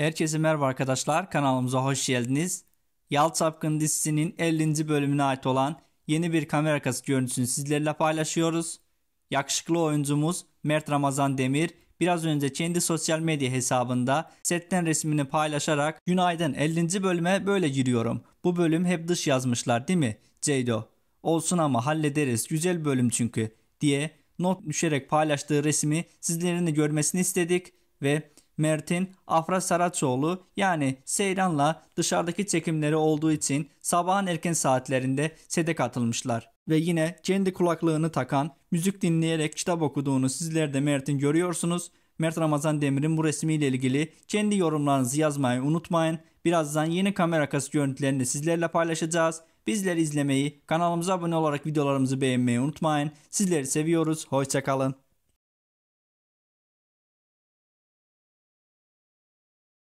Herkese merhaba arkadaşlar kanalımıza hoş geldiniz. Yal dizisinin 50. bölümüne ait olan yeni bir kamera arkası görüntüsünü sizlerle paylaşıyoruz. Yakışıklı oyuncumuz Mert Ramazan Demir biraz önce kendi sosyal medya hesabında setten resmini paylaşarak günaydın 50. bölüme böyle giriyorum. Bu bölüm hep dış yazmışlar değil mi Ceydo? Olsun ama hallederiz güzel bölüm çünkü diye not düşerek paylaştığı resmi sizlerin de görmesini istedik ve Mert'in Afra Saraçoğlu yani Seyran'la dışarıdaki çekimleri olduğu için sabahın erken saatlerinde sede katılmışlar. Ve yine kendi kulaklığını takan, müzik dinleyerek kitap okuduğunu sizler de Mert'in görüyorsunuz. Mert Ramazan Demir'in bu resmiyle ilgili kendi yorumlarınızı yazmayı unutmayın. Birazdan yeni kamera arkası görüntülerini sizlerle paylaşacağız. Bizleri izlemeyi, kanalımıza abone olarak videolarımızı beğenmeyi unutmayın. Sizleri seviyoruz. Hoşçakalın.